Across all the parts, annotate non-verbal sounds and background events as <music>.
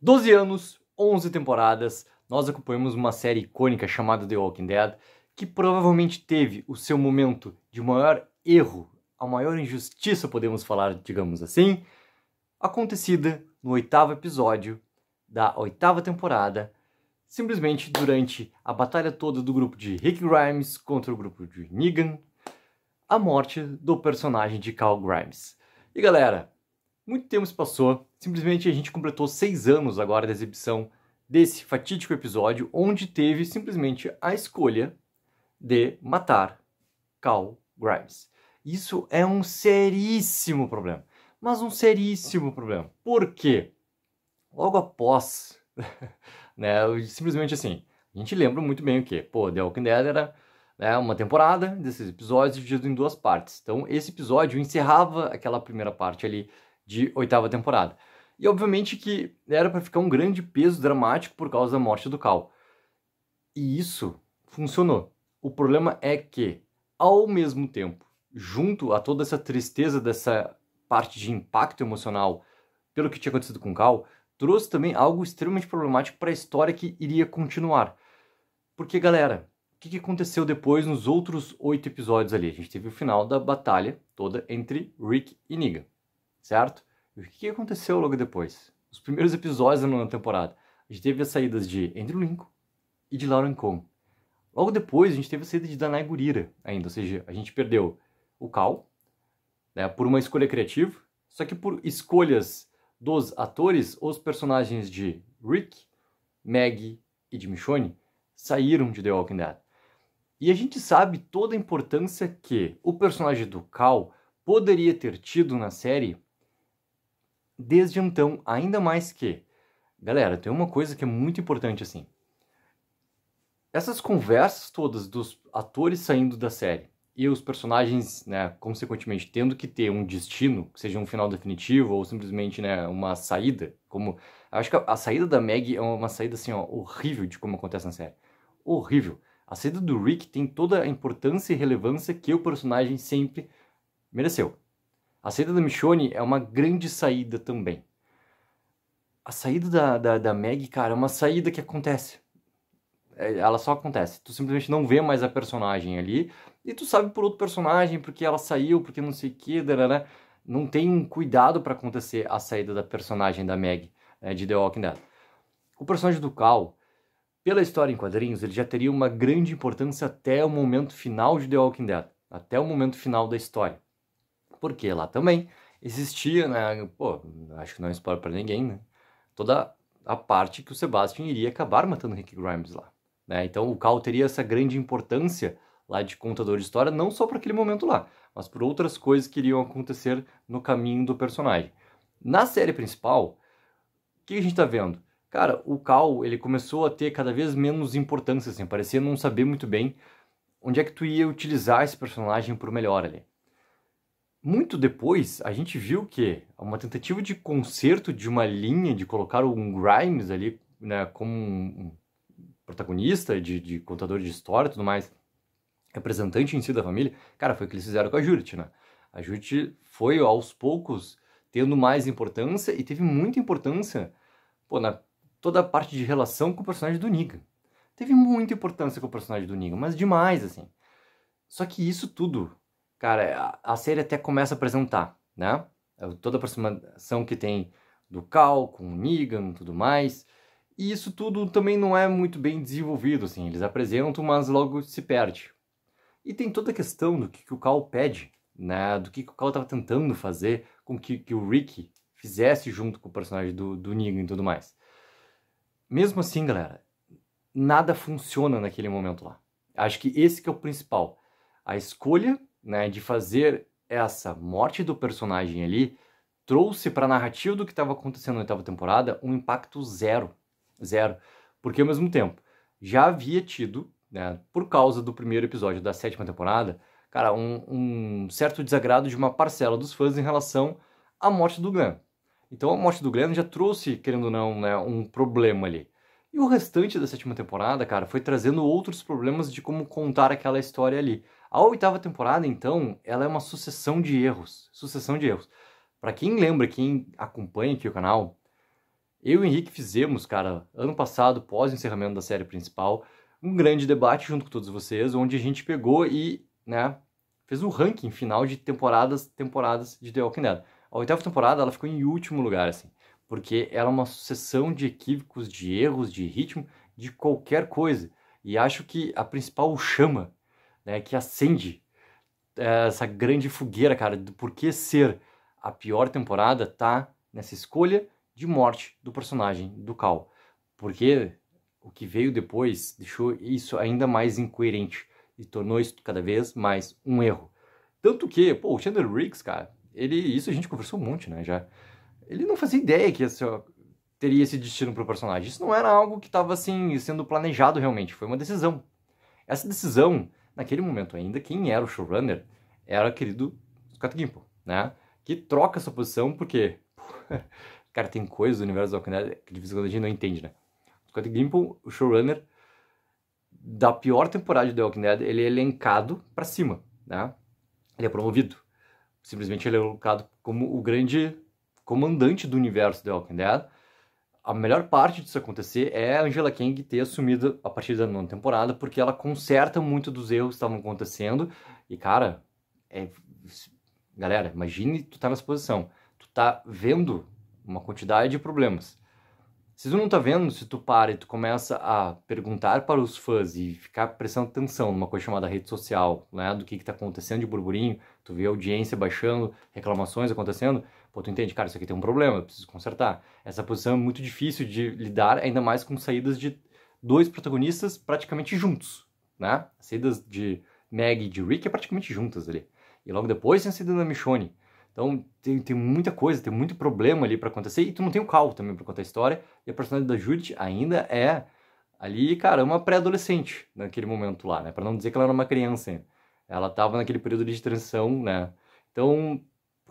12 anos, 11 temporadas, nós acompanhamos uma série icônica chamada The Walking Dead, que provavelmente teve o seu momento de maior erro, a maior injustiça, podemos falar, digamos assim, acontecida no oitavo episódio da oitava temporada, simplesmente durante a batalha toda do grupo de Rick Grimes contra o grupo de Negan, a morte do personagem de Cal Grimes. E galera, muito tempo se passou, simplesmente a gente completou seis anos agora da exibição desse fatídico episódio, onde teve simplesmente a escolha de matar Cal Grimes. Isso é um seríssimo problema, mas um seríssimo problema. Por quê? Logo após, <laughs> né, simplesmente assim, a gente lembra muito bem o que, pô, The Walking Dead era né, uma temporada desses episódios dividido em duas partes. Então, esse episódio encerrava aquela primeira parte ali de oitava temporada. E obviamente que era para ficar um grande peso dramático por causa da morte do Cal. E isso funcionou. O problema é que, ao mesmo tempo, junto a toda essa tristeza dessa parte de impacto emocional pelo que tinha acontecido com o Cal, trouxe também algo extremamente problemático para a história que iria continuar. Porque, galera, o que, que aconteceu depois nos outros oito episódios ali? A gente teve o final da batalha toda entre Rick e Negan certo? E o que aconteceu logo depois? Os primeiros episódios da nona temporada, a gente teve as saídas de Andrew Lincoln e de Lauren Cohn. Logo depois, a gente teve a saída de Danai Gurira ainda, ou seja, a gente perdeu o Cal, né, por uma escolha criativa, só que por escolhas dos atores, os personagens de Rick, Maggie e de Michonne saíram de The Walking Dead. E a gente sabe toda a importância que o personagem do Cal poderia ter tido na série desde então, ainda mais que. Galera, tem uma coisa que é muito importante assim. Essas conversas todas dos atores saindo da série e os personagens, né, consequentemente, tendo que ter um destino, seja um final definitivo ou simplesmente, né, uma saída, como... acho que a, a saída da Meg é uma saída, assim, ó, horrível de como acontece na série. Horrível. A saída do Rick tem toda a importância e relevância que o personagem sempre mereceu. A saída da Michonne é uma grande saída também. A saída da, da, da Maggie, cara, é uma saída que acontece. É, ela só acontece. Tu simplesmente não vê mais a personagem ali. E tu sabe por outro personagem, porque ela saiu, porque não sei o que, Não tem um cuidado para acontecer a saída da personagem da Maggie né, de The Walking Dead. O personagem do Cal, pela história em quadrinhos, ele já teria uma grande importância até o momento final de The Walking Dead, até o momento final da história. Porque lá também existia, né? Pô, acho que não é spoiler ninguém, né? Toda a parte que o Sebastian iria acabar matando Rick Grimes lá. Né? Então o Cal teria essa grande importância lá de contador de história, não só para aquele momento lá, mas por outras coisas que iriam acontecer no caminho do personagem. Na série principal, o que a gente está vendo? Cara, o Cal ele começou a ter cada vez menos importância, assim, parecia não saber muito bem onde é que tu ia utilizar esse personagem o melhor ali. Muito depois, a gente viu que uma tentativa de conserto de uma linha, de colocar um Grimes ali né, como um protagonista, de, de contador de história e tudo mais, representante em si da família, cara, foi o que eles fizeram com a Judith, né? A Judith foi, aos poucos, tendo mais importância e teve muita importância pô, na toda a parte de relação com o personagem do Negan. Teve muita importância com o personagem do Negan, mas demais, assim. Só que isso tudo cara, a série até começa a apresentar, né? É toda a aproximação que tem do Cal com o Negan e tudo mais. E isso tudo também não é muito bem desenvolvido, assim. Eles apresentam, mas logo se perde. E tem toda a questão do que, que o Cal pede, né? Do que, que o Cal estava tentando fazer com que, que o Rick fizesse junto com o personagem do, do Negan e tudo mais. Mesmo assim, galera, nada funciona naquele momento lá. Acho que esse que é o principal. A escolha né, de fazer essa morte do personagem ali trouxe para a narrativa do que estava acontecendo na oitava temporada um impacto zero. Zero. Porque ao mesmo tempo, já havia tido, né, por causa do primeiro episódio da sétima temporada, cara, um, um, certo desagrado de uma parcela dos fãs em relação à morte do Glenn. Então a morte do Glenn já trouxe, querendo ou não, né, um problema ali. E o restante da sétima temporada, cara, foi trazendo outros problemas de como contar aquela história ali. A oitava temporada, então, ela é uma sucessão de erros, sucessão de erros. Para quem lembra, quem acompanha aqui o canal, eu e o Henrique fizemos, cara, ano passado, pós encerramento da série principal, um grande debate junto com todos vocês, onde a gente pegou e, né, fez um ranking final de temporadas, temporadas de The Walking Dead. A oitava temporada, ela ficou em último lugar, assim, porque era uma sucessão de equívocos, de erros, de ritmo, de qualquer coisa. E acho que a principal chama né, que acende eh, essa grande fogueira, cara, do porquê ser a pior temporada tá nessa escolha de morte do personagem do Cal. Porque o que veio depois deixou isso ainda mais incoerente e tornou isso cada vez mais um erro. Tanto que, pô, o Chandler Riggs, cara, ele, isso a gente conversou um monte, né, já. Ele não fazia ideia que esse, ó, teria esse destino pro personagem. Isso não era algo que estava assim sendo planejado realmente, foi uma decisão. Essa decisão naquele momento ainda, quem era o showrunner era o querido Scott Gimple, né? Que troca essa posição porque, <laughs> cara, tem coisas do universo do Walking Dead que de vez em quando a gente não entende, né? Scott Gimple, o showrunner da pior temporada de The Dead, ele é elencado para cima, né? Ele é promovido. Simplesmente ele é colocado como o grande comandante do universo The Walking Dead a melhor parte disso acontecer é a Angela Kang ter assumido a partir da nona temporada, porque ela conserta muito dos erros que estavam acontecendo. E, cara, é... galera, imagine tu tá nessa posição. Tu tá vendo uma quantidade de problemas. Se tu não tá vendo, se tu para e tu começa a perguntar para os fãs e ficar prestando atenção numa coisa chamada rede social, né, do que que tá acontecendo de burburinho, tu vê audiência baixando, reclamações acontecendo, Pô, tu entende, cara, isso aqui tem um problema, eu preciso consertar. Essa posição é muito difícil de lidar, ainda mais com saídas de dois protagonistas praticamente juntos, né? saídas de Meg e de Rick é praticamente juntas ali. E logo depois tem a saída da Michonne. Então tem, tem muita coisa, tem muito problema ali para acontecer e tu não tem o um cal também para contar a história. E a personagem da Judith ainda é ali, cara, uma pré-adolescente naquele momento lá, né? Para não dizer que ela era uma criança ainda. Ela tava naquele período de transição, né? Então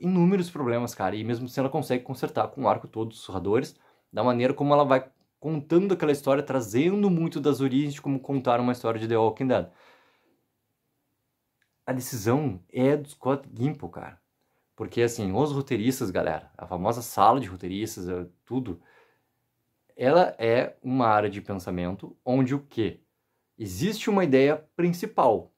inúmeros problemas, cara. E mesmo assim ela consegue consertar com o arco todo os surradores, da maneira como ela vai contando aquela história, trazendo muito das origens de como contar uma história de The Walking Dead. A decisão é do Scott Gimple, cara. Porque, assim, os roteiristas, galera, a famosa sala de roteiristas, eh, tudo, ela é uma área de pensamento onde o quê? Existe uma ideia principal.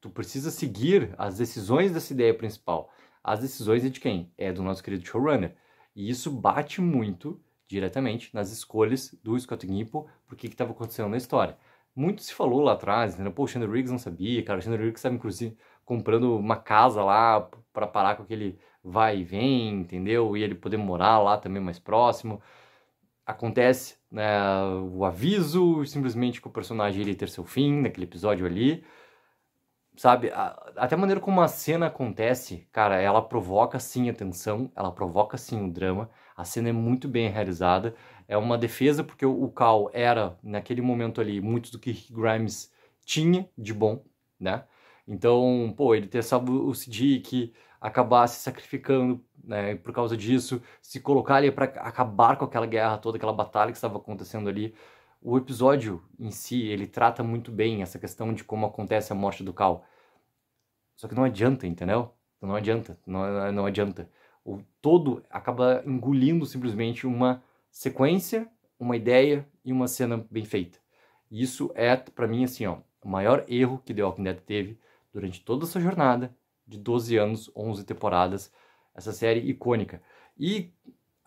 Tu precisa seguir as decisões dessa ideia principal as decisões é de quem? É do nosso querido showrunner. E isso bate muito diretamente nas escolhas do Scott Gimple por que estava acontecendo na história. Muito se falou lá atrás, né? pô, o Chandler Riggs não sabia, cara, o Chandler Riggs estava inclusive comprando uma casa lá para parar com aquele vai e vem, entendeu? E ele poder morar lá também mais próximo. Acontece né, o aviso, simplesmente que o personagem iria ter seu fim naquele episódio ali sabe? Até a maneira como a cena acontece, cara, ela provoca sim a tensão, ela provoca sim o drama. A cena é muito bem realizada. É uma defesa porque o Cal era, naquele momento ali, muito do que Rick Grimes tinha de bom, né? Então, pô, ele ter salvo o Sidic, acabar se sacrificando né, por causa disso, se colocar ali para acabar com aquela guerra toda, aquela batalha que estava acontecendo ali o episódio em si, ele trata muito bem essa questão de como acontece a morte do Cal. Só que não adianta, entendeu? Não adianta, não, não adianta. O todo acaba engolindo simplesmente uma sequência, uma ideia e uma cena bem feita. E isso é, para mim, assim, ó, o maior erro que The Walking Dead teve durante toda essa jornada de 12 anos, 11 temporadas, essa série icônica. E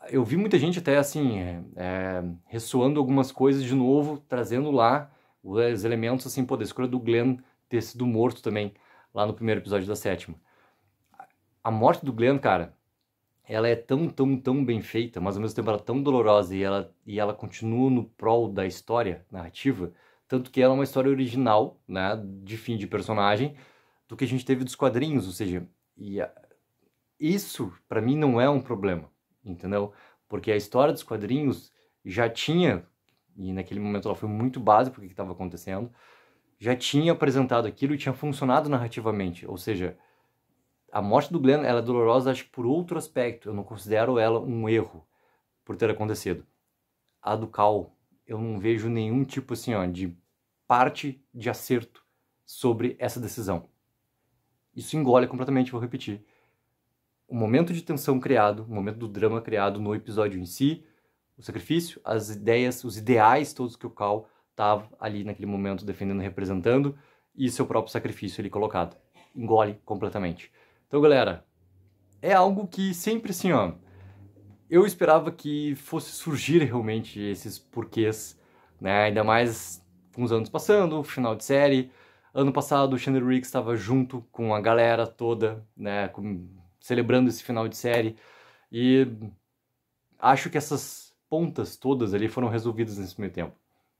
eu vi muita gente até assim é, é, ressoando algumas coisas de novo, trazendo lá os elementos assim, poderes coisa escolha do Glenn ter sido morto também lá no primeiro episódio da sétima. A morte do Glenn, cara, ela é tão, tão, tão bem feita, mas ao mesmo tempo ela é tão dolorosa e ela, e ela continua no prol da história narrativa, tanto que ela é uma história original, né, de fim de personagem, do que a gente teve dos quadrinhos, ou seja, a, isso para mim não é um problema entendeu? Porque a história dos quadrinhos já tinha, e naquele momento ela foi muito o que estava acontecendo, já tinha apresentado aquilo e tinha funcionado narrativamente, ou seja, a morte do Glenn ela é dolorosa acho por outro aspecto, eu não considero ela um erro por ter acontecido. A do Cal, eu não vejo nenhum tipo assim, ó, de parte de acerto sobre essa decisão. Isso engole completamente, vou repetir, o momento de tensão criado, o momento do drama criado no episódio em si, o sacrifício, as ideias, os ideais todos que o Cal estava tá ali naquele momento defendendo, representando e seu próprio sacrifício ali colocado. Engole completamente. Então, galera, é algo que sempre assim, ó, eu esperava que fosse surgir realmente esses porquês, né? Ainda mais com os anos passando, final de série. Ano passado o Chandler Riggs estava junto com a galera toda, né, com celebrando esse final de série. E acho que essas pontas todas ali foram resolvidas nesse meio tempo.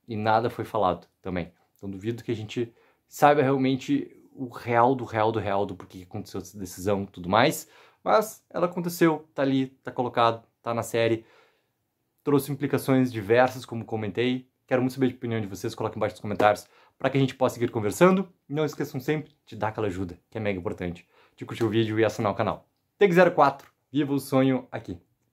E nada foi falado também. Então duvido que a gente saiba realmente o real do real do real do porquê aconteceu essa decisão e tudo mais. Mas ela aconteceu, tá ali, tá colocado, tá na série. Trouxe implicações diversas, como comentei. Quero muito saber a opinião de vocês, coloquem embaixo nos comentários para que a gente possa seguir conversando. Não esqueçam sempre de dar aquela ajuda, que é mega importante, de curtir o vídeo e assinar o canal take 04 Viva o sonho aqui!